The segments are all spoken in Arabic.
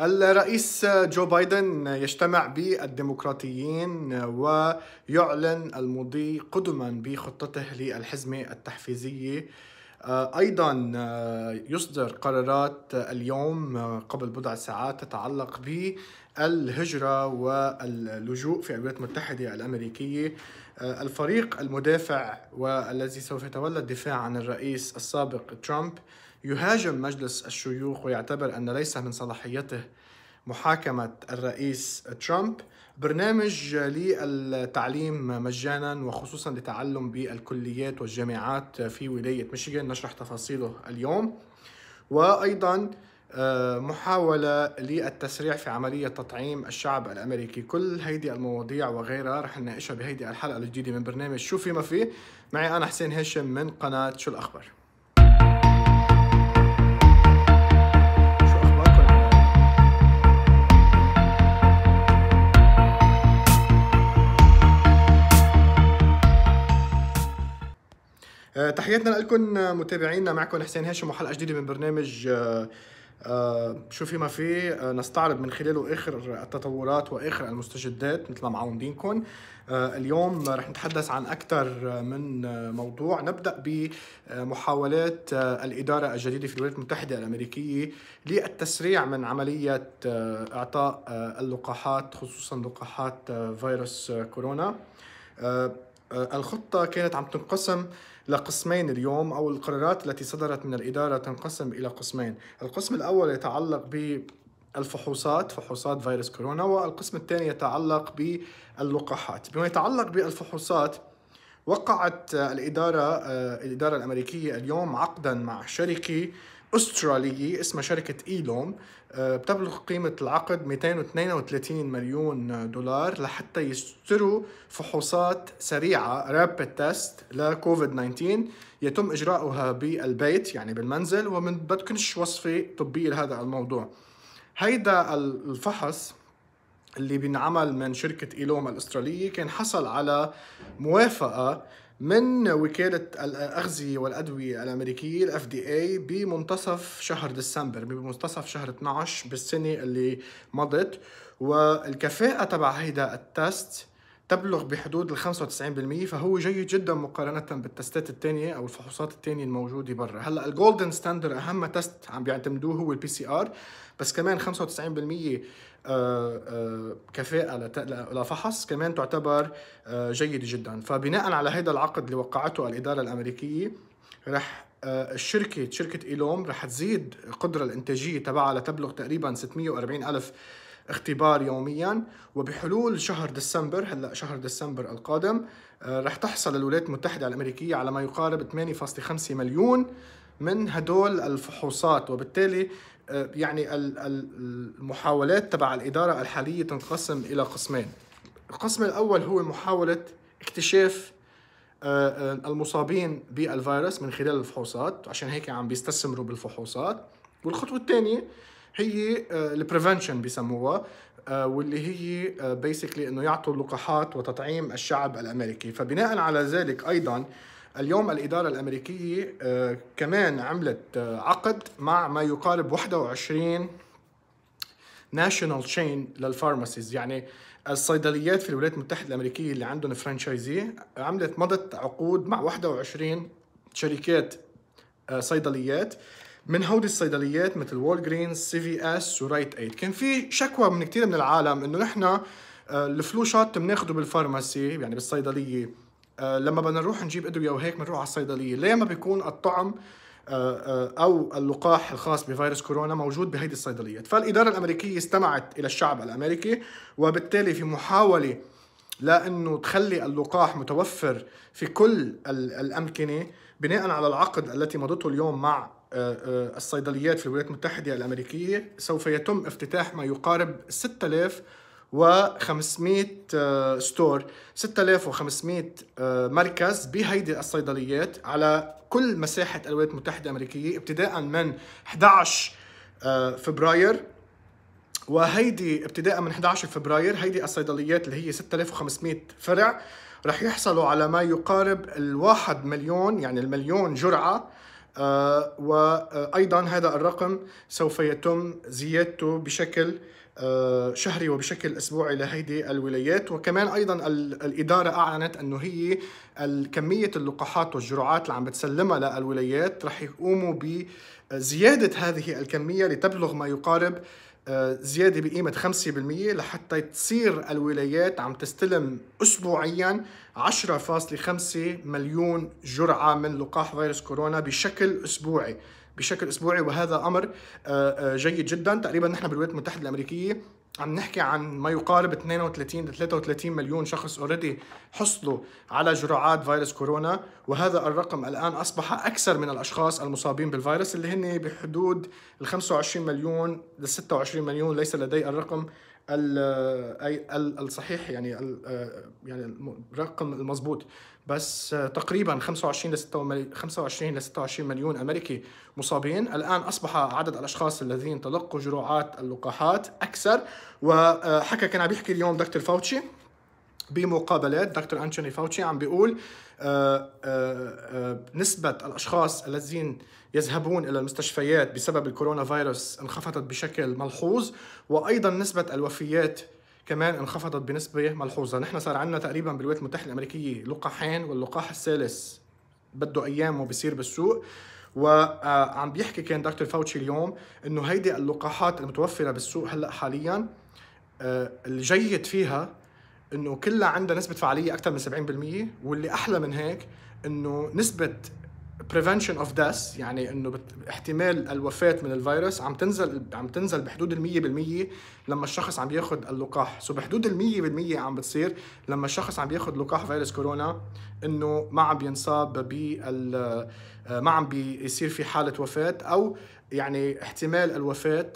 الرئيس جو بايدن يجتمع بالديمقراطيين ويعلن المضي قدما بخطته للحزمة التحفيزية آه، ايضا آه، يصدر قرارات اليوم قبل بضع ساعات تتعلق بالهجره واللجوء في الولايات المتحده الامريكيه آه، الفريق المدافع والذي سوف يتولى الدفاع عن الرئيس السابق ترامب يهاجم مجلس الشيوخ ويعتبر أن ليس من صلاحيته محاكمة الرئيس ترامب برنامج للتعليم مجانا وخصوصا لتعلم بالكليات والجامعات في ولاية ميشيغان نشرح تفاصيله اليوم وأيضا آه، محاولة للتسريع في عملية تطعيم الشعب الأمريكي كل هيدي المواضيع وغيرها رح نناقشها بهيدي الحلقة الجديدة من برنامج شو في ما فيه معي أنا حسين هاشم من قناة شو الأخبار آه، تحياتنا لكم آه، متابعينا معكم حسين هاشم وحلقه جديده من برنامج آه، شو في ما في نستعرض من خلاله اخر التطورات واخر المستجدات مثل ما معودينكم اليوم رح نتحدث عن اكثر من موضوع نبدا بمحاولات الاداره الجديده في الولايات المتحده الامريكيه للتسريع من عمليه اعطاء اللقاحات خصوصا لقاحات فيروس كورونا الخطه كانت عم تنقسم لقسمين اليوم أو القرارات التي صدرت من الإدارة تنقسم إلى قسمين القسم الأول يتعلق ب الفحوصات فحوصات فيروس كورونا والقسم الثاني يتعلق باللقاحات بما يتعلق بالفحوصات وقعت الإدارة آه، الإدارة الأمريكية اليوم عقدا مع شركة استراليه اسمها شركه ايلون آه، بتبلغ قيمة العقد 232 مليون دولار لحتى يشتروا فحوصات سريعة رابيد تيست لكوفيد 19 يتم إجراؤها بالبيت يعني بالمنزل ومن بدكنش وصفة طبية لهذا الموضوع هيدا الفحص اللي بينعمل من شركة إيلوم الأسترالية كان حصل على موافقة من وكالة الأغذية والأدوية الأمريكية الـ FDA إيه بمنتصف شهر ديسمبر بمنتصف شهر 12 بالسنة اللي مضت والكفاءة تبع هيدا التست تبلغ بحدود ال 95% فهو جيد جدا مقارنة بالتستات الثانية أو الفحوصات الثانية الموجودة برا، هلا الجولدن ستاندر أهم تست عم بيعتمدوه هو البي سي آر بس كمان 95% آه، آه، كفاءة لفحص كمان تعتبر آه، جيدة جدا، فبناء على هذا العقد اللي وقعته الإدارة الأمريكية رح الشركة شركة إيلوم رح تزيد القدرة الإنتاجية تبعها لتبلغ تقريبا 640 ألف اختبار يوميا وبحلول شهر ديسمبر هلا شهر ديسمبر القادم آه، رح تحصل الولايات المتحدة الأمريكية على ما يقارب 8.5 مليون من هدول الفحوصات وبالتالي آه، يعني المحاولات تبع الإدارة الحالية تنقسم إلى قسمين القسم الأول هو محاولة اكتشاف آه، المصابين بالفيروس من خلال الفحوصات عشان هيك عم بيستثمروا بالفحوصات والخطوة الثانية هي آه، البريفنشن بيسموها آه، واللي هي بيسكلي آه، انه يعطوا لقاحات وتطعيم الشعب الامريكي فبناء على ذلك ايضا اليوم الإدارة الأمريكية كمان عملت عقد مع ما يقارب 21 ناشونال تشين للفارماسيز يعني الصيدليات في الولايات المتحدة الأمريكية اللي عندهم فرانشايزي عملت مضت عقود مع 21 شركات صيدليات من هودي الصيدليات مثل وول جرينز سي في اس ورايت ايد كان في شكوى من كثير من العالم انه نحن آه، الفلو شوت بالفارماسي يعني بالصيدليه آه، لما بدنا نروح نجيب ادويه وهيك بنروح على الصيدليه ليه ما بيكون الطعم آه، او اللقاح الخاص بفيروس كورونا موجود بهيدي الصيدليات فالاداره الامريكيه استمعت الى الشعب الامريكي وبالتالي في محاوله لانه تخلي اللقاح متوفر في كل الامكنه بناء على العقد التي مضته اليوم مع آه، آه، الصيدليات في الولايات المتحدة الأمريكية سوف يتم افتتاح ما يقارب 6500 آه، ستور 6500 مركز بهيدي الصيدليات على كل مساحة الولايات المتحدة الأمريكية ابتداء من 11 فبراير وهيدي ابتداء من 11 فبراير هيدي الصيدليات اللي هي 6500 فرع رح يحصلوا على ما يقارب الواحد مليون يعني المليون جرعة آه، وأيضا آه، هذا الرقم سوف يتم زيادته بشكل آه، شهري وبشكل اسبوعي لهيدي الولايات وكمان ايضا الاداره اعلنت انه هي كميه اللقاحات والجرعات اللي عم بتسلمها للولايات رح يقوموا بزياده هذه الكميه لتبلغ ما يقارب آه، زياده بقيمه 5% لحتى تصير الولايات عم تستلم اسبوعيا 10.5 مليون جرعه من لقاح فيروس كورونا بشكل اسبوعي بشكل اسبوعي وهذا امر آه، آه، جيد جدا تقريبا نحن بالولايات المتحده الامريكيه عم نحكي عن ما يقارب 32 ل 33 مليون شخص اوريدي حصلوا على جرعات فيروس كورونا وهذا الرقم الان اصبح اكثر من الاشخاص المصابين بالفيروس اللي هن بحدود ال 25 مليون ل 26 مليون ليس لدي الرقم الصحيح يعني آه، يعني الرقم المضبوط بس تقريبا 25 ل 25 ل 26 مليون امريكي مصابين، الان اصبح عدد الاشخاص الذين تلقوا جرعات اللقاحات اكثر وحكى كان عم يحكي اليوم دكتور فاوتشي بمقابلات دكتور انتوني فاوتشي عم بيقول آه، آه، آه، نسبة الأشخاص الذين يذهبون إلى المستشفيات بسبب الكورونا فيروس انخفضت بشكل ملحوظ وأيضا نسبة الوفيات كمان انخفضت بنسبة ملحوظة نحن صار عندنا تقريبا بالولايات المتحدة الأمريكية لقاحين واللقاح الثالث بده أيام وبصير بالسوق وعم آه، بيحكي كان دكتور فاوتشي اليوم انه هيدي اللقاحات المتوفره بالسوق هلا حاليا آه، الجيد فيها انه كلها عندها نسبه فعاليه اكثر من 70% واللي احلى من هيك انه نسبه prevention of death يعني انه احتمال الوفاه من الفيروس عم تنزل عم تنزل بحدود ال 100% لما الشخص عم ياخذ اللقاح سو so بحدود ال 100% عم بتصير لما الشخص عم ياخذ لقاح فيروس كورونا انه ما عم بينصاب بال آه، ما عم بيصير في حاله وفاه او يعني احتمال الوفاه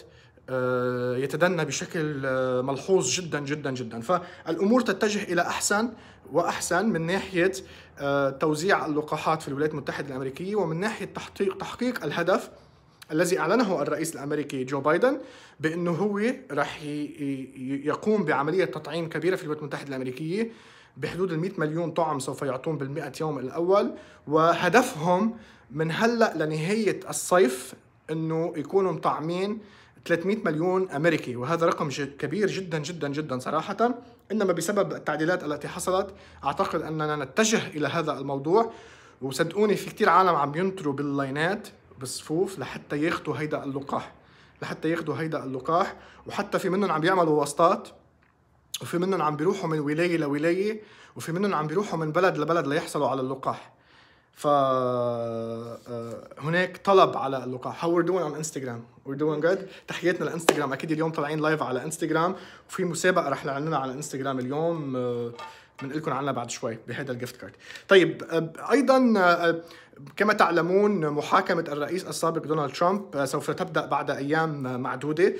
آه، يتدنى بشكل آه، ملحوظ جدا جدا جدا فالامور تتجه الى احسن واحسن من ناحيه آه، توزيع اللقاحات في الولايات المتحده الامريكيه ومن ناحيه تحقيق تحقيق الهدف الذي اعلنه الرئيس الامريكي جو بايدن بانه هو راح يقوم بعمليه تطعيم كبيره في الولايات المتحده الامريكيه بحدود ال 100 مليون طعم سوف يعطون بال 100 يوم الاول وهدفهم من هلا لنهايه الصيف انه يكونوا مطعمين 300 مليون أمريكي وهذا رقم كبير جدا جدا جدا صراحة إنما بسبب التعديلات التي حصلت أعتقد أننا نتجه إلى هذا الموضوع وصدقوني في كتير عالم عم ينطروا باللاينات بالصفوف لحتى ياخذوا هيدا اللقاح لحتى ياخذوا هيدا اللقاح وحتى في منهم عم يعملوا واسطات وفي منهم عم بيروحوا من ولايه لولايه وفي منهم عم بيروحوا من بلد لبلد ليحصلوا على اللقاح فهناك آه، طلب على اللقاح how we're doing on Instagram we're doing good تحياتنا لانستغرام اكيد اليوم طالعين لايف على انستغرام وفي مسابقه رح نعلنها على انستغرام اليوم آه، بنقول لكم عنها بعد شوي بهذا الجفت كارد طيب آه، ايضا كما تعلمون محاكمه الرئيس السابق دونالد ترامب سوف تبدا بعد ايام معدوده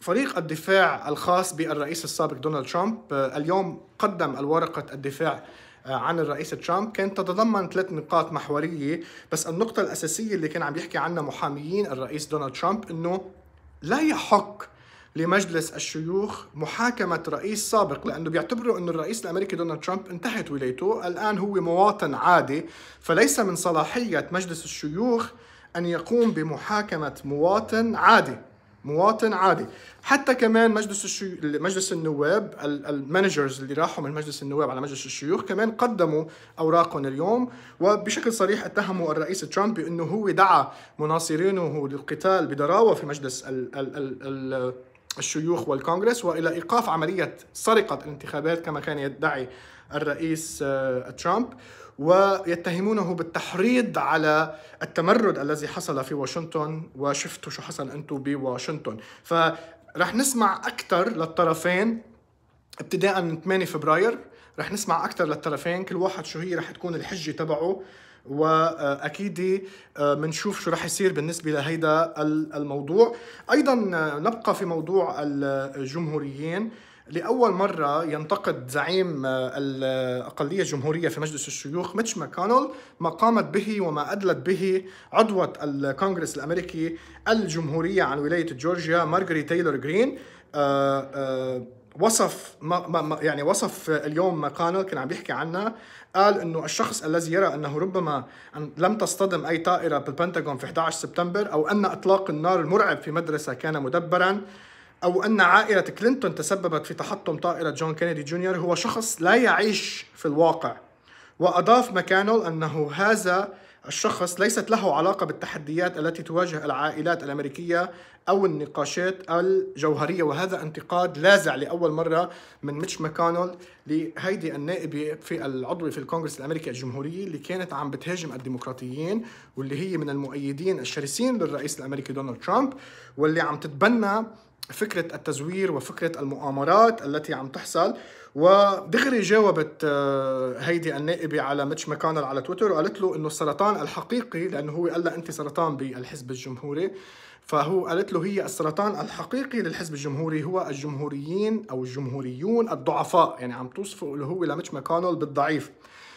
فريق الدفاع الخاص بالرئيس السابق دونالد ترامب اليوم قدم الورقة الدفاع آه، عن الرئيس ترامب كانت تتضمن ثلاث نقاط محورية بس النقطة الأساسية اللي كان عم يحكي عنها محاميين الرئيس دونالد ترامب أنه لا يحق لمجلس الشيوخ محاكمة رئيس سابق لأنه بيعتبروا أن الرئيس الأمريكي دونالد ترامب انتهت ولايته الآن هو مواطن عادي فليس من صلاحية مجلس الشيوخ أن يقوم بمحاكمة مواطن عادي مواطن عادي حتى كمان مجلس الشيو... مجلس النواب المانجرز اللي راحوا من مجلس النواب على مجلس الشيوخ كمان قدموا اوراقهم اليوم وبشكل صريح اتهموا الرئيس ترامب بانه هو دعا مناصرينه للقتال بضراوه في مجلس ال... ال... ال... ال... الشيوخ والكونغرس والى ايقاف عمليه سرقه الانتخابات كما كان يدعي الرئيس آه، ترامب ويتهمونه بالتحريض على التمرد الذي حصل في واشنطن وشفتوا شو حصل انتم بواشنطن فرح نسمع اكثر للطرفين ابتداء من 8 فبراير رح نسمع اكثر للطرفين كل واحد شو هي رح تكون الحجه تبعه واكيد بنشوف آه، شو رح يصير بالنسبه لهيدا الموضوع ايضا آه، نبقى في موضوع الجمهوريين لأول مرة ينتقد زعيم آه، الأقلية الجمهورية في مجلس الشيوخ ميتش ماكونل ما قامت به وما أدلت به عضوة الكونغرس الأمريكي الجمهورية عن ولاية جورجيا مارجري تايلور جرين آه، آه، وصف ما ما يعني وصف اليوم ماكونل كان عم يحكي عنها قال انه الشخص الذي يرى انه ربما لم تصطدم اي طائره بالبنتاغون في 11 سبتمبر او ان اطلاق النار المرعب في مدرسه كان مدبرا أو أن عائلة كلينتون تسببت في تحطم طائرة جون كينيدي جونيور هو شخص لا يعيش في الواقع وأضاف مكانول أنه هذا الشخص ليست له علاقة بالتحديات التي تواجه العائلات الأمريكية أو النقاشات الجوهرية وهذا انتقاد لاذع لأول مرة من ميتش ماكونل لهيدي النائبة في العضوة في الكونغرس الأمريكي الجمهوري اللي كانت عم بتهاجم الديمقراطيين واللي هي من المؤيدين الشرسين للرئيس الأمريكي دونالد ترامب واللي عم تتبنى فكرة التزوير وفكرة المؤامرات التي عم تحصل ودغري جاوبت آه، هيدي النائبة على ميتش ماكونل على تويتر وقالت له انه السرطان الحقيقي لانه هو قال لها انت سرطان بالحزب الجمهوري فهو قالت له هي السرطان الحقيقي للحزب الجمهوري هو الجمهوريين او الجمهوريون الضعفاء يعني عم توصفه اللي هو لميتش ماكونل بالضعيف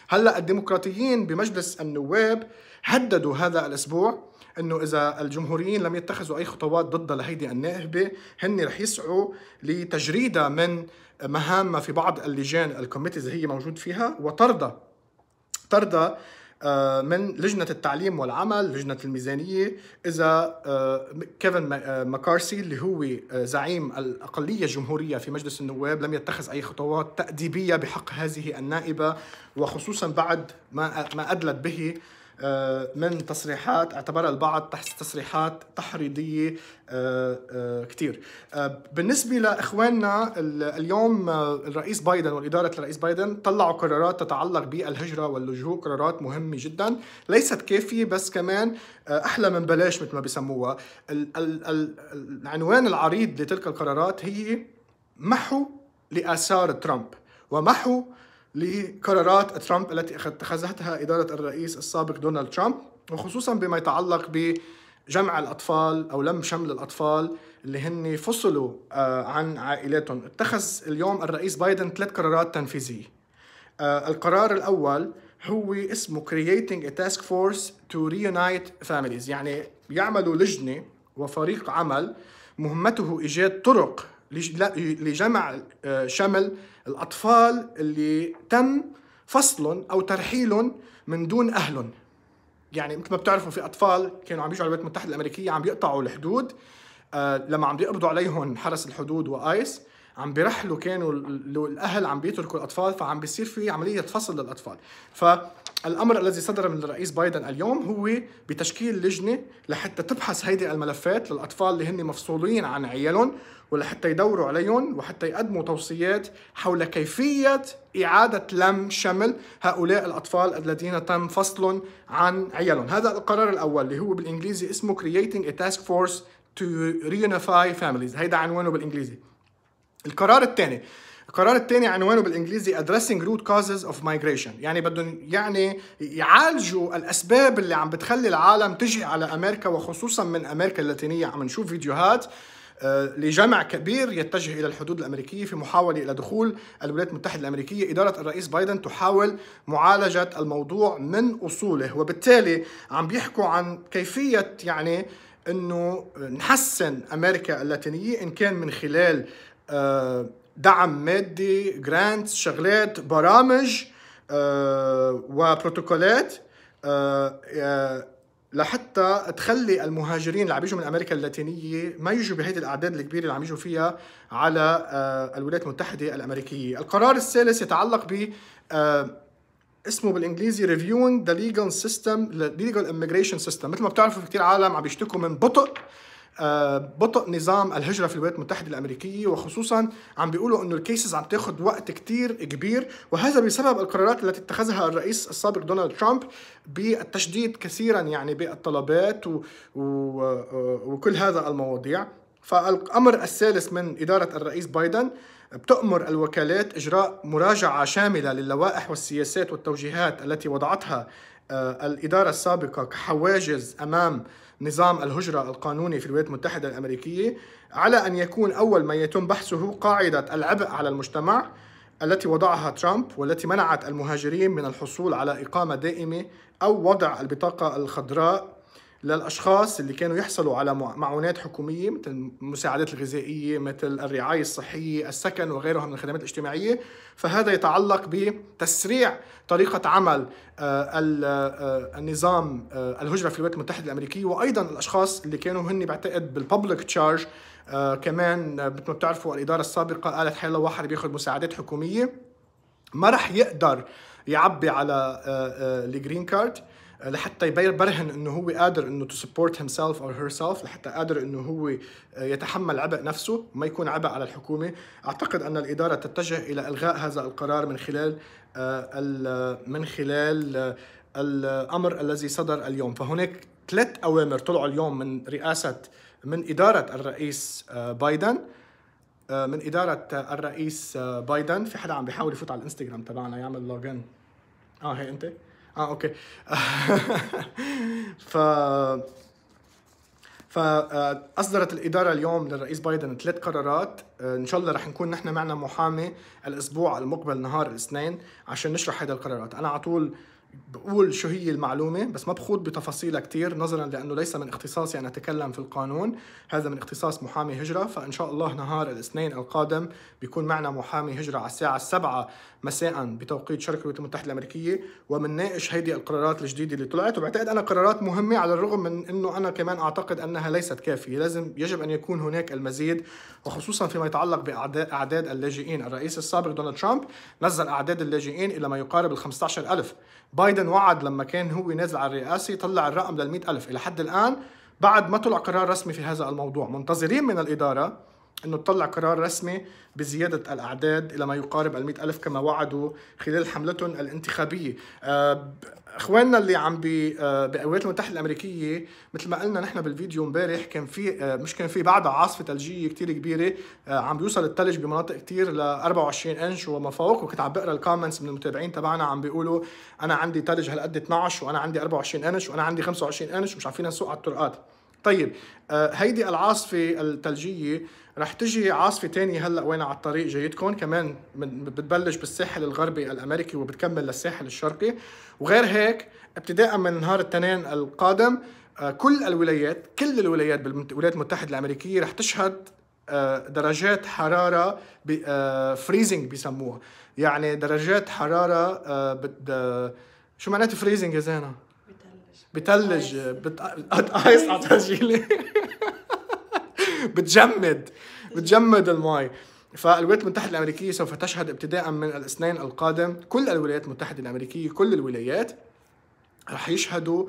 هلا الديمقراطيين بمجلس النواب هددوا هذا الاسبوع انه اذا الجمهوريين لم يتخذوا اي خطوات ضد لهيدي النائبه هن رح يسعوا لتجريدها من مهامها في بعض اللجان الكوميتيز هي موجود فيها وطردة طردة آه، من لجنة التعليم والعمل لجنة الميزانية إذا آه، كيفن مكارسي آه، اللي هو زعيم الأقلية الجمهورية في مجلس النواب لم يتخذ أي خطوات تأديبية بحق هذه النائبة وخصوصا بعد ما ما أدلت به آه، من تصريحات اعتبرها البعض تصريحات تحريضية آه، آه، كتير بالنسبة لإخواننا اليوم الرئيس بايدن والإدارة الرئيس بايدن طلعوا قرارات تتعلق بالهجرة واللجوء قرارات مهمة جدا ليست كافية بس كمان أحلى من بلاش مثل ما بيسموها العنوان العريض لتلك القرارات هي محو لآثار ترامب ومحو لقرارات ترامب التي اتخذتها إدارة الرئيس السابق دونالد ترامب وخصوصا بما يتعلق بجمع الأطفال أو لم شمل الأطفال اللي هن فصلوا آه، عن عائلاتهم اتخذ اليوم الرئيس بايدن ثلاث قرارات تنفيذية آه، القرار الأول هو اسمه Creating a Task Force to Reunite Families يعني يعملوا لجنة وفريق عمل مهمته إيجاد طرق لجمع آه، شمل الأطفال اللي تم فصلهم أو ترحيلهم من دون أهلهم يعني مثل ما بتعرفوا في أطفال كانوا عم يجوا على الولايات المتحدة الأمريكية عم يقطعوا الحدود آه، لما عم بيقبضوا عليهم حرس الحدود وآيس عم بيرحلوا كانوا الاهل عم بيتركوا الاطفال فعم بيصير في عمليه فصل للاطفال ف الامر الذي صدر من الرئيس بايدن اليوم هو بتشكيل لجنه لحتى تبحث هيدي الملفات للاطفال اللي هن مفصولين عن عيالهم ولحتى يدوروا عليهم وحتى يقدموا توصيات حول كيفيه اعاده لم شمل هؤلاء الاطفال الذين تم فصلهم عن عيالهم، هذا القرار الاول اللي هو بالانجليزي اسمه Creating a Task Force to Reunify Families، هيدا عنوانه بالانجليزي. القرار الثاني القرار الثاني عنوانه بالانجليزي addressing root causes of migration يعني بدهم يعني يعالجوا الاسباب اللي عم بتخلي العالم تجي على امريكا وخصوصا من امريكا اللاتينيه عم نشوف فيديوهات آه، لجمع كبير يتجه الى الحدود الامريكيه في محاوله الى دخول الولايات المتحده الامريكيه، اداره الرئيس بايدن تحاول معالجه الموضوع من اصوله، وبالتالي عم بيحكوا عن كيفيه يعني انه نحسن امريكا اللاتينيه ان كان من خلال آه، دعم مادي جرانتس شغلات برامج آه وبروتوكولات آه،, آه لحتى تخلي المهاجرين اللي عم يجوا من امريكا اللاتينيه ما يجوا بهيدي الاعداد الكبيره اللي عم يجوا فيها على آه، الولايات المتحده الامريكيه. القرار الثالث يتعلق ب آه، اسمه بالانجليزي ريفيوينج ذا ليجل سيستم ليجل امجريشن سيستم مثل ما بتعرفوا في كثير عالم عم بيشتكوا من بطء آه، بطء نظام الهجرة في الولايات المتحدة الأمريكية وخصوصا عم بيقولوا أنه الكيسز عم تاخد وقت كتير كبير وهذا بسبب القرارات التي اتخذها الرئيس السابق دونالد ترامب بالتشديد كثيرا يعني بالطلبات و... و... وكل هذا المواضيع فالأمر الثالث من إدارة الرئيس بايدن بتأمر الوكالات إجراء مراجعة شاملة للوائح والسياسات والتوجيهات التي وضعتها آه، الإدارة السابقة كحواجز أمام نظام الهجرة القانوني في الولايات المتحدة الأمريكية على أن يكون أول ما يتم بحثه قاعدة العبء على المجتمع التي وضعها ترامب والتي منعت المهاجرين من الحصول على إقامة دائمة أو وضع البطاقة الخضراء للاشخاص اللي كانوا يحصلوا على معونات حكوميه مثل المساعدات الغذائيه مثل الرعايه الصحيه السكن وغيرها من الخدمات الاجتماعيه فهذا يتعلق بتسريع طريقه عمل آه، آه، النظام آه، الهجره في الولايات المتحده الامريكيه وايضا الاشخاص اللي كانوا هن بعتقد بالببليك تشارج كمان مثل ما بتعرفوا الاداره السابقه قالت حيلا واحد بياخذ مساعدات حكوميه ما راح يقدر يعبي على الجرين كارد آه، لحتى يبرهن انه هو قادر انه تو سبورت هيم سيلف اور هير سيلف لحتى قادر انه هو آه، يتحمل عبء نفسه وما يكون عبء على الحكومه اعتقد ان الاداره تتجه الى الغاء هذا القرار من خلال آه، من خلال الامر الذي صدر اليوم فهناك ثلاث اوامر طلعوا اليوم من رئاسه من اداره الرئيس بايدن من اداره الرئيس بايدن في حدا عم بيحاول يفوت على الانستغرام تبعنا يعمل لوجن اه هي انت اه اوكي ف فاصدرت آه، الاداره اليوم للرئيس بايدن ثلاث قرارات آه، ان شاء الله رح نكون نحن معنا محامي الاسبوع المقبل نهار الاثنين عشان نشرح هذه القرارات انا على طول بقول شو هي المعلومة بس ما بخوض بتفاصيلها كثير نظرا لأنه ليس من اختصاصي يعني أن أتكلم في القانون هذا من اختصاص محامي هجرة فإن شاء الله نهار الاثنين القادم بيكون معنا محامي هجرة على الساعة السبعة مساء بتوقيت شركة الولايات المتحدة الأمريكية ومنناقش هيدي القرارات الجديدة اللي طلعت وبعتقد أنا قرارات مهمة على الرغم من أنه أنا كمان أعتقد أنها ليست كافية لازم يجب أن يكون هناك المزيد وخصوصا فيما يتعلق بأعداد اللاجئين الرئيس السابق دونالد ترامب نزل أعداد اللاجئين إلى ما يقارب ال 15000 ألف بايدن وعد لما كان هو نازل على الرئاسه يطلع الرقم للمئة ألف الى حد الان بعد ما طلع قرار رسمي في هذا الموضوع منتظرين من الاداره انه تطلع قرار رسمي بزياده الاعداد الى ما يقارب ال ألف كما وعدوا خلال حملتهم الانتخابيه آه، اخواننا اللي عم بالولايات آه، المتحده الامريكيه مثل ما قلنا نحن بالفيديو امبارح كان في آه، مش كان في بعد عاصفه ثلجيه كثير كبيره عم بيوصل الثلج بمناطق كثير ل 24 انش وما فوق وكنت عم بقرا الكومنتس من المتابعين تبعنا عم بيقولوا انا عندي ثلج هالقد 12 وانا عندي 24 انش وانا عندي 25 انش ومش عارفين نسوق على الطرقات طيب آه، هيدي العاصفة الثلجية رح تجي عاصفة تانية هلا وين على الطريق جايتكم كمان بتبلش بالساحل الغربي الامريكي وبتكمل للساحل الشرقي وغير هيك ابتداء من نهار الاثنين القادم آه، كل الولايات كل الولايات بالولايات المتحدة الامريكية رح تشهد آه، درجات حرارة فريزنج بيسموها يعني درجات حرارة شو معناته فريزنج يا زينه؟ بتلج ايس على تسجيلي بتجمد بتجمد المي فالولايات المتحدة الأمريكية سوف تشهد ابتداء من الاثنين القادم كل الولايات المتحدة الأمريكية كل الولايات رح يشهدوا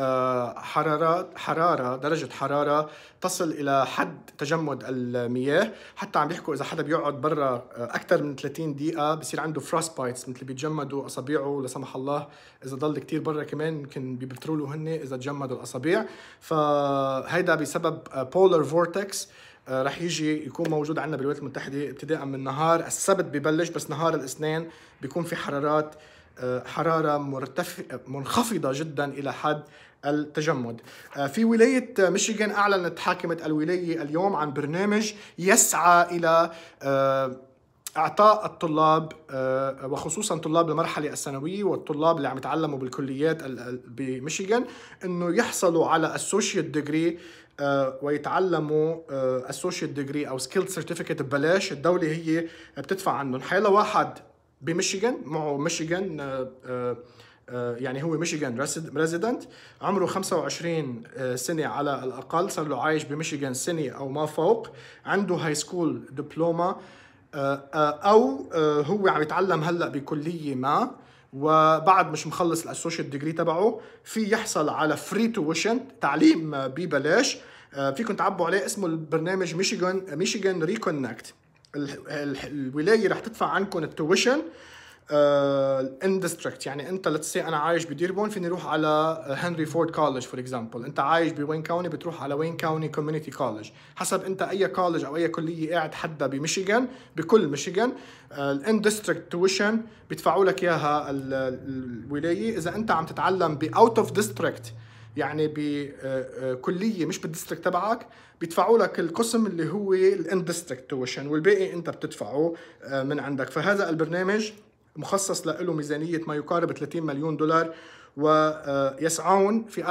آه، حرارات حرارة درجة حرارة تصل إلى حد تجمد المياه حتى عم بيحكوا إذا حدا بيقعد برا آه، أكثر من 30 دقيقة بصير عنده فروست بايتس مثل بيتجمدوا أصابيعه لا سمح الله إذا ضل كتير برا كمان يمكن بيبتروا له هن إذا تجمدوا الأصابيع فهيدا بسبب بولر آه، فورتكس رح يجي يكون موجود عندنا بالولايات المتحدة ابتداء من نهار السبت ببلش بس نهار الاثنين بيكون في حرارات حرارة مرتفعة منخفضة جدا إلى حد التجمد آه، في ولاية ميشيغان أعلنت حاكمة الولاية اليوم عن برنامج يسعى إلى آه، اعطاء الطلاب آه، وخصوصا طلاب المرحله الثانويه والطلاب اللي عم يتعلموا بالكليات بميشيغان انه يحصلوا على السوشيال ديجري ويتعلموا السوشيال ديجري او سكيل سيرتيفيكت ببلاش الدوله هي بتدفع عنهم حيلا واحد بميشيغان معه ميشيغان آه، يعني هو ميشيغان ريزيدنت عمره 25 آه، سنه على الاقل صار له عايش بميشيغان سنه او ما فوق عنده هاي سكول دبلوما او آه، هو عم يتعلم هلا بكليه ما وبعد مش مخلص الاسوشيت ديجري تبعه في يحصل على فري تويشن تعليم ببلاش فيكم تعبوا عليه اسمه البرنامج ميشيغان ميشيغان ريكونكت الولايه رح تدفع عنكم التويشن ان آه، ديستريكت يعني انت ليتس انا عايش بديربون فيني اروح على هنري فورد كولج فور اكزامبل انت عايش بوين كاوني بتروح على وين كاوني كوميونتي كولج حسب انت اي كولج او اي كليه قاعد حدها بميشيغان بكل ميشيغان الان ديستريكت تويشن بيدفعوا لك اياها الولايه اذا انت عم تتعلم باوت اوف ديستريكت يعني بكليه آه، آه، مش بالديستريكت تبعك بيدفعوا لك القسم اللي هو الان ديستريكت تويشن والباقي انت بتدفعه من عندك فهذا البرنامج مخصص له ميزانية ما يقارب 30 مليون دولار ويسعون في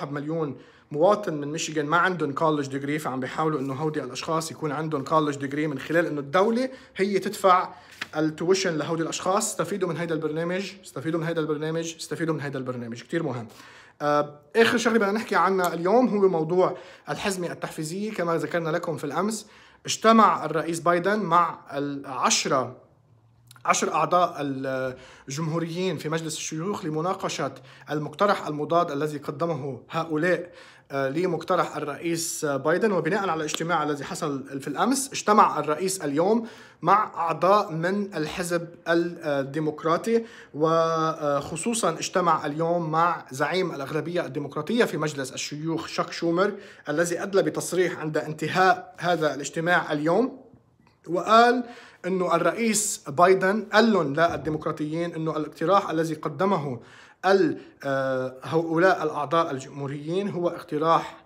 4.1 مليون مواطن من ميشيغان ما عندهم كولج ديجري فعم بيحاولوا انه هودي الاشخاص يكون عندهم كولج ديجري من خلال انه الدوله هي تدفع التويشن لهودي الاشخاص استفيدوا من هيدا البرنامج استفيدوا من هيدا البرنامج استفيدوا من هيدا البرنامج كثير مهم آه، اخر شغله بدنا نحكي عنها اليوم هو موضوع الحزمه التحفيزيه كما ذكرنا لكم في الامس اجتمع الرئيس بايدن مع العشرة عشر أعضاء الجمهوريين في مجلس الشيوخ لمناقشة المقترح المضاد الذي قدمه هؤلاء آه، لمقترح الرئيس بايدن وبناء على الاجتماع الذي حصل في الامس اجتمع الرئيس اليوم مع اعضاء من الحزب الديمقراطي وخصوصا اجتمع اليوم مع زعيم الاغلبيه الديمقراطيه في مجلس الشيوخ شاك شومر الذي ادلى بتصريح عند انتهاء هذا الاجتماع اليوم وقال انه الرئيس بايدن قال لهم للديمقراطيين انه الاقتراح الذي قدمه آه، هؤلاء الاعضاء الجمهوريين هو اقتراح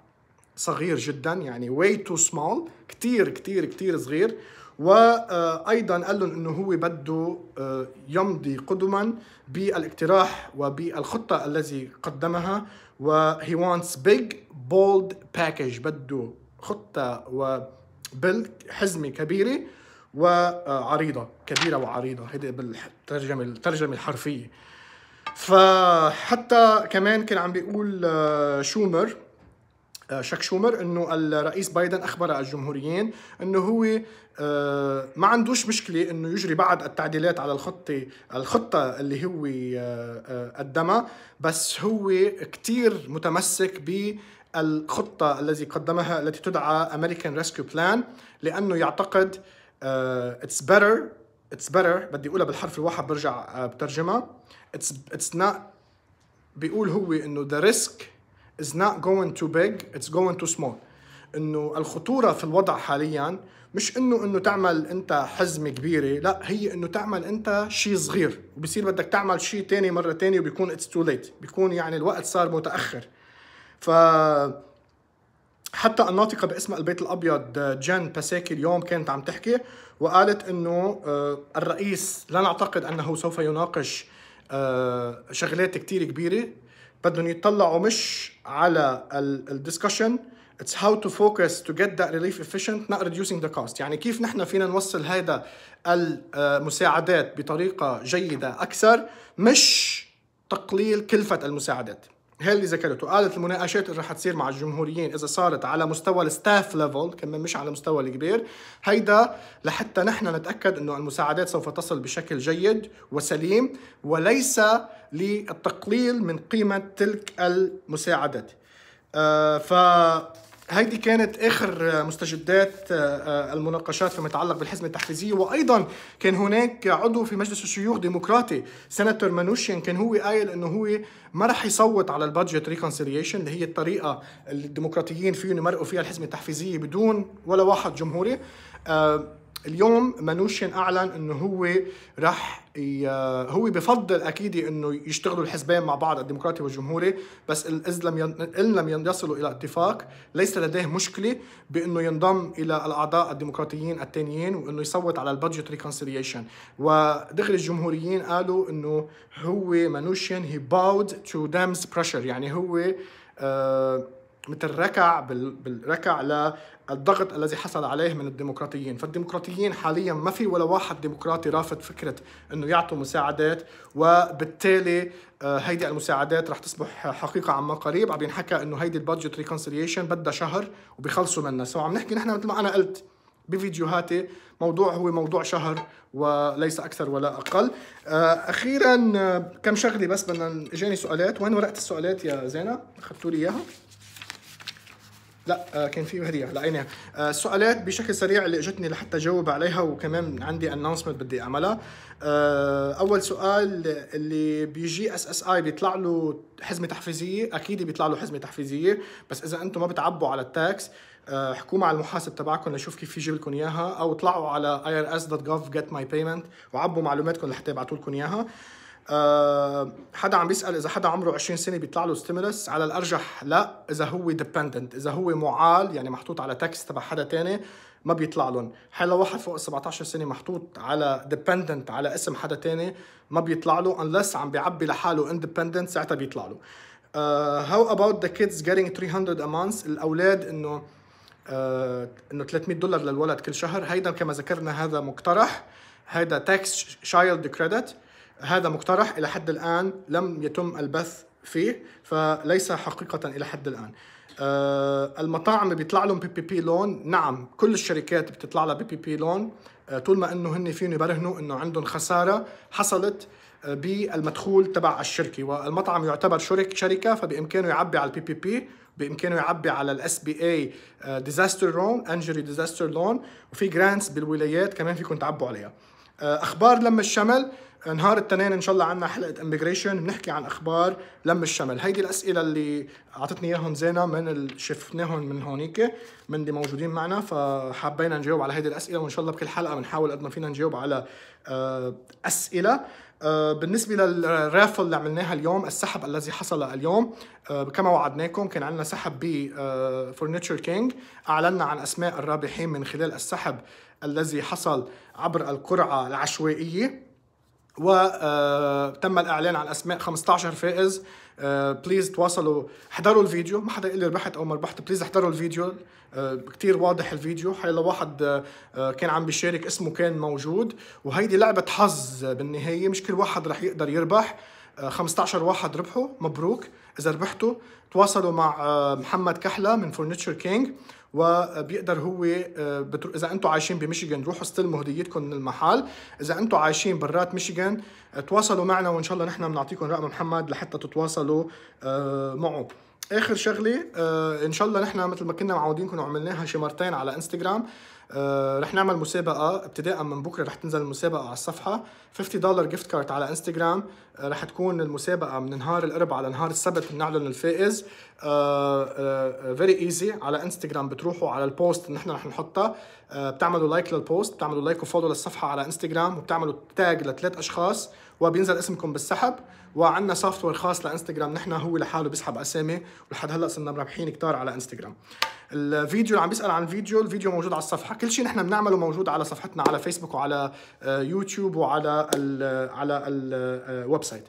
صغير جدا يعني way too small كثير كثير كثير صغير وايضا قال لهم انه هو بده آه، يمضي قدما بالاقتراح وبالخطه الذي قدمها و he wants big bold package بده خطه و بل حزمه كبيره وعريضه كبيره وعريضه هيدي بالترجمه الترجمه الحرفيه فحتى كمان كان عم بيقول آه، شومر آه، شك شومر انه الرئيس بايدن اخبر الجمهوريين انه هو آه، ما عندوش مشكله انه يجري بعض التعديلات على الخطه الخطه اللي هو قدمها بس هو كتير متمسك ب الخطة الذي قدمها التي تدعى American Rescue Plan لأنه يعتقد uh, it's better it's better بدي أقولها بالحرف الواحد برجع آه، بترجمها it's it's not بيقول هو إنه the risk is not going too big it's going too small إنه الخطورة في الوضع حاليا مش إنه إنه تعمل أنت حزمة كبيرة لا هي إنه تعمل أنت شيء صغير وبصير بدك تعمل شيء تاني مرة تانية وبيكون it's too late بيكون يعني الوقت صار متأخر ف حتى الناطقه باسم البيت الابيض جان باساكي اليوم كانت عم تحكي وقالت انه آه، الرئيس لا نعتقد انه سوف يناقش آه، شغلات كثير كبيره بدهم يطلعوا مش على الديسكشن اتس هاو تو فوكس تو جيت ذا ريليف افيشنت نا ريديوسينغ ذا كوست يعني كيف نحن فينا نوصل هذا المساعدات آه، بطريقة جيدة أكثر مش تقليل كلفة المساعدات هل اذا ذكرته قالت المناقشات اللي رح تصير مع الجمهوريين اذا صارت على مستوى الستاف ليفل كمان مش على مستوى الكبير هيدا لحتى نحن نتاكد انه المساعدات سوف تصل بشكل جيد وسليم وليس للتقليل من قيمه تلك المساعدات آه ف هيدي كانت اخر آه، مستجدات آه، آه، المناقشات فيما يتعلق بالحزمه التحفيزيه وايضا كان هناك عضو في مجلس الشيوخ ديمقراطي سناتور مانوشين كان هو قايل انه هو ما راح يصوت على البادجت ريكونسيليشن اللي هي الطريقه اللي الديمقراطيين فيهم يمرقوا فيها الحزمه التحفيزيه بدون ولا واحد جمهوري اليوم مانوشين اعلن انه هو رح ي... هو بفضل اكيد انه يشتغلوا الحزبين مع بعض الديمقراطي والجمهوري بس اذ لم ان لم يصلوا الى اتفاق ليس لديه مشكله بانه ينضم الى الاعضاء الديمقراطيين الثانيين وانه يصوت على البادجت ريكونسيليشن ودخل الجمهوريين قالوا انه هو مانوشين هي باود تو دامز بريشر يعني هو آه مثل ركع بالركع الضغط الذي حصل عليه من الديمقراطيين فالديمقراطيين حاليا ما في ولا واحد ديمقراطي رافض فكرة أنه يعطوا مساعدات وبالتالي آه، هيدي المساعدات رح تصبح حقيقة عما قريب عم ينحكى أنه هيدي البادجت ريكونسيليشن بدها شهر وبيخلصوا منها سو عم نحكي نحن مثل ما أنا قلت بفيديوهاتي موضوع هو موضوع شهر وليس اكثر ولا اقل آه، اخيرا آه، كم شغله بس بدنا اجاني سؤالات وين ورقه السؤالات يا زينب اخذتوا لي اياها لا آه، كان في هديه لقيناها السؤالات آه، بشكل سريع اللي اجتني لحتى جاوب عليها وكمان عندي انونسمنت بدي اعملها آه، اول سؤال اللي بيجي اس اس اي بيطلع له حزمه تحفيزيه اكيد بيطلع له حزمه تحفيزيه بس اذا انتم ما بتعبوا على التاكس احكوا مع المحاسب تبعكم لشوف كيف يجيب لكم اياها او اطلعوا على irs.gov get my payment وعبوا معلوماتكم لحتى يبعثوا لكم اياها أه حدا عم بيسال اذا حدا عمره 20 سنه بيطلع له ستيمولس على الارجح لا اذا هو ديبندنت اذا هو معال يعني محطوط على تاكس تبع حدا تاني ما بيطلع لهم حلا واحد فوق ال 17 سنه محطوط على ديبندنت على اسم حدا تاني ما بيطلع له unless عم بيعبي لحاله اندبندنت ساعتها بيطلع له uh, how about the kids getting 300 a month الاولاد انه آه، انه 300 دولار للولد كل شهر هيدا كما ذكرنا هذا مقترح هيدا تاكس شايلد كريدت هذا مقترح إلى حد الآن لم يتم البث فيه فليس حقيقة إلى حد الآن آه، المطاعم بيطلع لهم بي بي بي لون نعم كل الشركات بتطلع لها بي بي بي لون طول ما انه هن فيهم يبرهنوا انه عندهم خساره حصلت آه، بالمدخول تبع الشركه والمطعم يعتبر شرك شركه فبامكانه يعبي على البي بي بي بامكانه يعبي على الاس بي اي ديزاستر لون انجري ديزاستر لون وفي جرانتس بالولايات كمان فيكم تعبوا عليها آه، اخبار لما الشمل نهار التنين ان شاء الله عندنا حلقه امبيجريشن بنحكي عن اخبار لم الشمل هيدي الاسئله اللي اعطتني اياهم زينه من اللي شفناهم من هونيك من اللي موجودين معنا فحبينا نجاوب على هيدي الاسئله وان شاء الله بكل حلقه بنحاول قد ما فينا نجاوب على آه، اسئله آه، بالنسبه للرافل اللي عملناها اليوم السحب الذي حصل اليوم آه، كما وعدناكم كان عندنا سحب ب فورنيتشر كينج اعلنا عن اسماء الرابحين من خلال السحب الذي حصل عبر القرعه العشوائيه وتم آه، الاعلان عن اسماء 15 فائز بليز آه، تواصلوا احضروا الفيديو ما حدا يقول لي ربحت او ما ربحت بليز احضروا الفيديو آه، كتير واضح الفيديو هي واحد كان عم بيشارك اسمه كان موجود وهيدي لعبه حظ بالنهايه مش كل واحد رح يقدر يربح 15 واحد ربحوا مبروك اذا ربحتوا تواصلوا مع محمد كحله من فورنيتشر كينج وبيقدر هو آه، بترو... اذا انتم عايشين بميشيغان روحوا استلموا هديتكم من المحل اذا انتم عايشين برات ميشيغان تواصلوا معنا وان شاء الله نحن بنعطيكم رقم محمد لحتى تتواصلوا آه، معه اخر شغله آه ان شاء الله نحن مثل ما كنا معودين كنا عملناها شي مرتين على انستغرام آه رح نعمل مسابقه ابتداء من بكره رح تنزل المسابقه على الصفحه 50 دولار جيفت كارت على انستغرام آه رح تكون المسابقه من نهار الاربعاء لنهار السبت بنعلن الفائز فيري آه ايزي آه على انستغرام بتروحوا على البوست اللي نحن رح نحطها آه بتعملوا لايك للبوست بتعملوا لايك وفولو للصفحه على انستغرام وبتعملوا تاج لثلاث اشخاص وبينزل اسمكم بالسحب وعندنا سوفت وير خاص لانستغرام نحن هو لحاله بيسحب اسامي ولحد هلا صرنا مربحين كتار على انستغرام الفيديو اللي عم بيسال عن الفيديو الفيديو موجود على الصفحه كل شيء نحن بنعمله موجود على صفحتنا على فيسبوك وعلى يوتيوب آه، وعلى ال على الويب سايت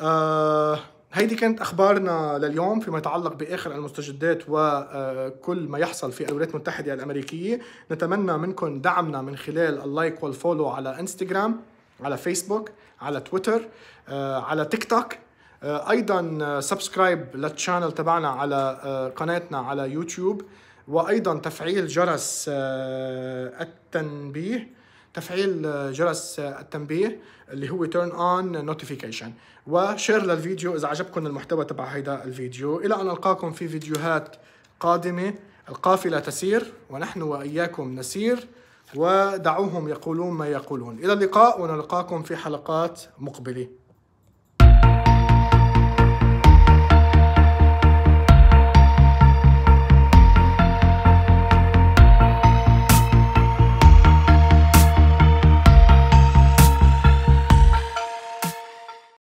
آه، آه، هيدي كانت اخبارنا لليوم فيما يتعلق باخر المستجدات وكل ما يحصل في الولايات المتحده الامريكيه نتمنى منكم دعمنا من خلال اللايك والفولو على انستغرام على فيسبوك على تويتر آه، على تيك توك آه، ايضا سبسكرايب آه، للشانل تبعنا على قناتنا على يوتيوب وايضا تفعيل جرس التنبيه تفعيل جرس التنبيه اللي هو turn on notification وشير للفيديو اذا عجبكم المحتوى تبع هيدا الفيديو الى ان القاكم في فيديوهات قادمه القافله تسير ونحن واياكم نسير ودعوهم يقولون ما يقولون إلى اللقاء ونلقاكم في حلقات مقبله